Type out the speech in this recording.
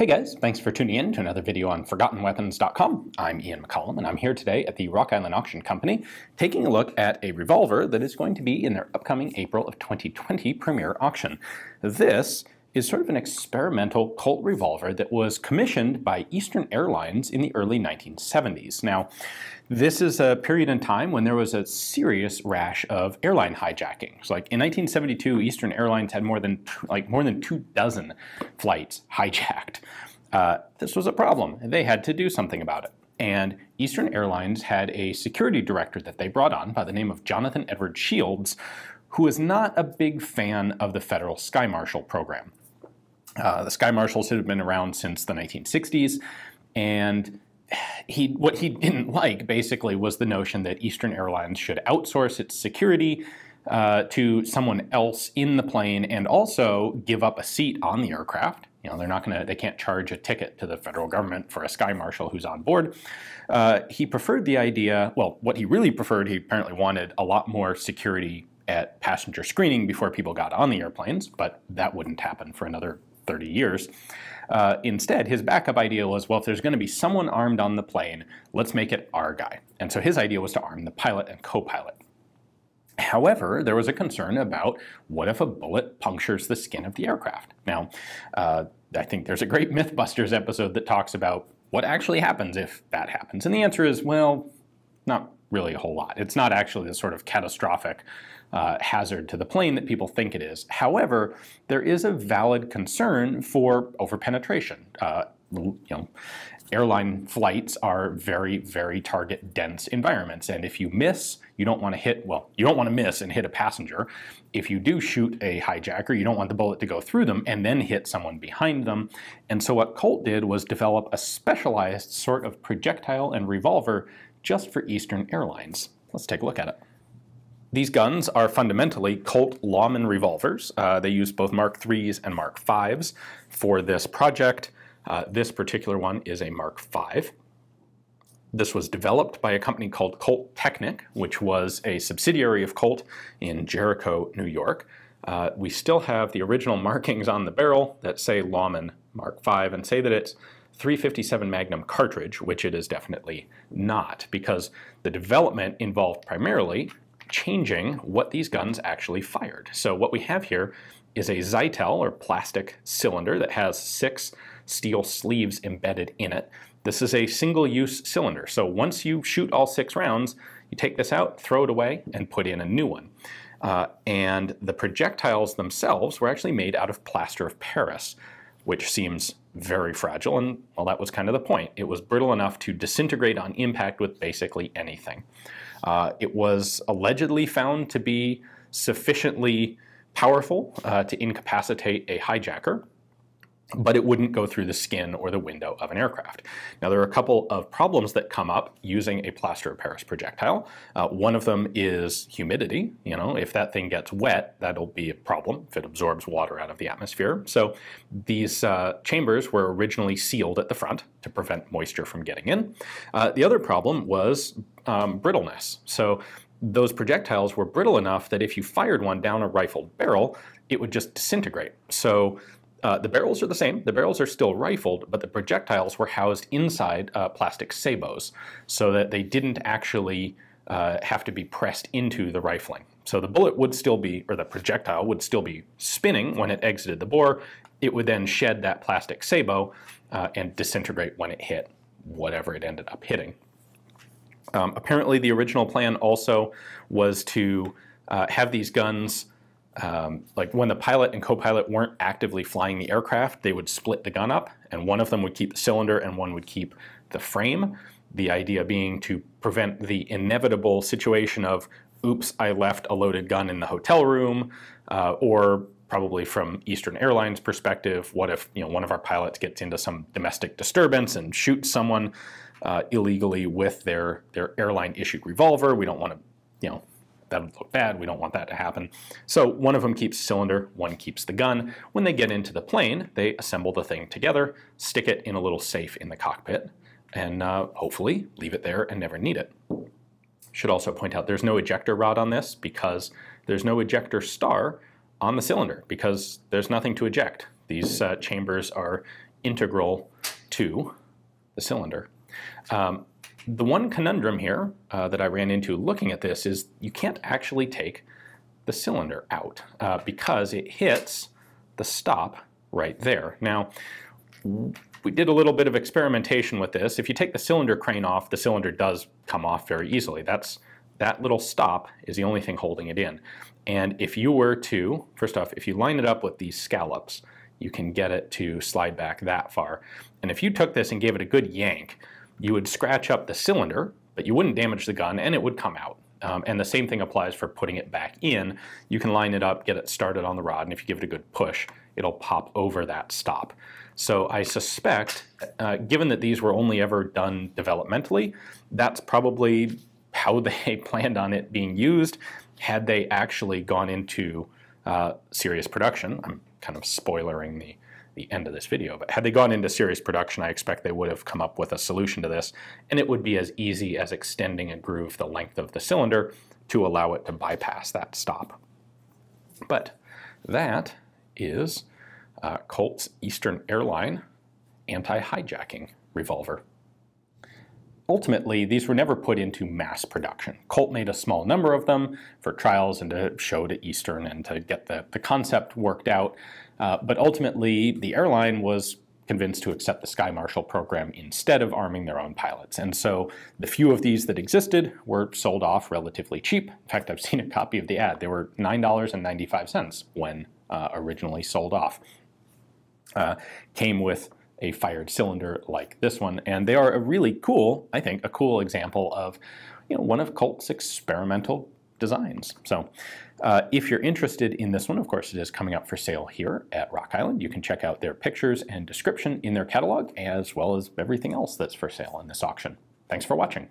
Hey guys, thanks for tuning in to another video on ForgottenWeapons.com. I'm Ian McCollum, and I'm here today at the Rock Island Auction Company taking a look at a revolver that is going to be in their upcoming April of 2020 premier auction. This is sort of an experimental Colt revolver that was commissioned by Eastern Airlines in the early 1970s. Now, this is a period in time when there was a serious rash of airline hijackings. Like in 1972, Eastern Airlines had more than like more than two dozen flights hijacked. Uh, this was a problem, they had to do something about it. And Eastern Airlines had a security director that they brought on by the name of Jonathan Edward Shields, who was not a big fan of the federal sky marshal program. Uh, the sky marshals had been around since the 1960s, and he what he didn't like basically was the notion that Eastern Airlines should outsource its security uh, to someone else in the plane and also give up a seat on the aircraft. You know, they're not going to, they can't charge a ticket to the federal government for a sky marshal who's on board. Uh, he preferred the idea, well, what he really preferred, he apparently wanted a lot more security at passenger screening before people got on the airplanes, but that wouldn't happen for another 30 years. Uh, instead, his backup idea was, well, if there's going to be someone armed on the plane, let's make it our guy. And so his idea was to arm the pilot and co-pilot. However, there was a concern about what if a bullet punctures the skin of the aircraft? Now, uh, I think there's a great Mythbusters episode that talks about what actually happens if that happens. And the answer is, well, not really a whole lot. It's not actually the sort of catastrophic uh, hazard to the plane that people think it is. However, there is a valid concern for overpenetration. Uh, you know, airline flights are very, very target dense environments. And if you miss, you don't want to hit, well, you don't want to miss and hit a passenger. If you do shoot a hijacker, you don't want the bullet to go through them and then hit someone behind them. And so what Colt did was develop a specialized sort of projectile and revolver just for Eastern Airlines. Let's take a look at it. These guns are fundamentally Colt Lawman revolvers. Uh, they use both Mark 3s and Mark 5s for this project. Uh, this particular one is a Mark 5. This was developed by a company called Colt Technic, which was a subsidiary of Colt in Jericho, New York. Uh, we still have the original markings on the barrel that say Lawman Mark 5 and say that it's 357 Magnum cartridge, which it is definitely not, because the development involved primarily changing what these guns actually fired. So what we have here is a Zytel or plastic cylinder that has six steel sleeves embedded in it. This is a single use cylinder. So once you shoot all six rounds, you take this out, throw it away, and put in a new one. Uh, and the projectiles themselves were actually made out of plaster of Paris which seems very fragile, and well, that was kind of the point. It was brittle enough to disintegrate on impact with basically anything. Uh, it was allegedly found to be sufficiently powerful uh, to incapacitate a hijacker, but it wouldn't go through the skin or the window of an aircraft. Now there are a couple of problems that come up using a plaster of Paris projectile. Uh, one of them is humidity. You know, if that thing gets wet, that'll be a problem if it absorbs water out of the atmosphere. So these uh, chambers were originally sealed at the front to prevent moisture from getting in. Uh, the other problem was um, brittleness. So those projectiles were brittle enough that if you fired one down a rifled barrel, it would just disintegrate. So uh, the barrels are the same. The barrels are still rifled, but the projectiles were housed inside uh, plastic sabos so that they didn't actually uh, have to be pressed into the rifling. So the bullet would still be, or the projectile would still be spinning when it exited the bore. It would then shed that plastic sabo uh, and disintegrate when it hit whatever it ended up hitting. Um, apparently, the original plan also was to uh, have these guns um, like when the pilot and co-pilot weren't actively flying the aircraft, they would split the gun up and one of them would keep the cylinder and one would keep the frame. The idea being to prevent the inevitable situation of, oops, I left a loaded gun in the hotel room, uh, or probably from Eastern Airlines perspective, what if you know one of our pilots gets into some domestic disturbance and shoots someone uh, illegally with their, their airline issued revolver? We don't want to, you know, that would look bad. We don't want that to happen. So one of them keeps cylinder, one keeps the gun. When they get into the plane, they assemble the thing together, stick it in a little safe in the cockpit, and uh, hopefully leave it there and never need it. Should also point out there's no ejector rod on this because there's no ejector star on the cylinder because there's nothing to eject. These uh, chambers are integral to the cylinder. Um, the one conundrum here uh, that I ran into looking at this is you can't actually take the cylinder out uh, because it hits the stop right there. Now, we did a little bit of experimentation with this. If you take the cylinder crane off, the cylinder does come off very easily. That's That little stop is the only thing holding it in. And if you were to, first off, if you line it up with these scallops, you can get it to slide back that far. And if you took this and gave it a good yank, you would scratch up the cylinder, but you wouldn't damage the gun and it would come out. Um, and the same thing applies for putting it back in. You can line it up, get it started on the rod, and if you give it a good push, it'll pop over that stop. So I suspect, uh, given that these were only ever done developmentally, that's probably how they planned on it being used had they actually gone into uh, serious production. I'm kind of spoilering the the end of this video. But had they gone into series production, I expect they would have come up with a solution to this, and it would be as easy as extending a groove the length of the cylinder to allow it to bypass that stop. But that is uh, Colt's Eastern Airline anti-hijacking revolver. Ultimately, these were never put into mass production. Colt made a small number of them for trials and to show to Eastern and to get the, the concept worked out. Uh, but ultimately, the airline was convinced to accept the Sky Marshal program instead of arming their own pilots. And so the few of these that existed were sold off relatively cheap. In fact, I've seen a copy of the ad. They were $9.95 when uh, originally sold off. Uh, came with a fired cylinder like this one. And they are a really cool, I think, a cool example of you know, one of Colt's experimental designs. So uh, if you're interested in this one, of course, it is coming up for sale here at Rock Island. You can check out their pictures and description in their catalog, as well as everything else that's for sale in this auction. Thanks for watching.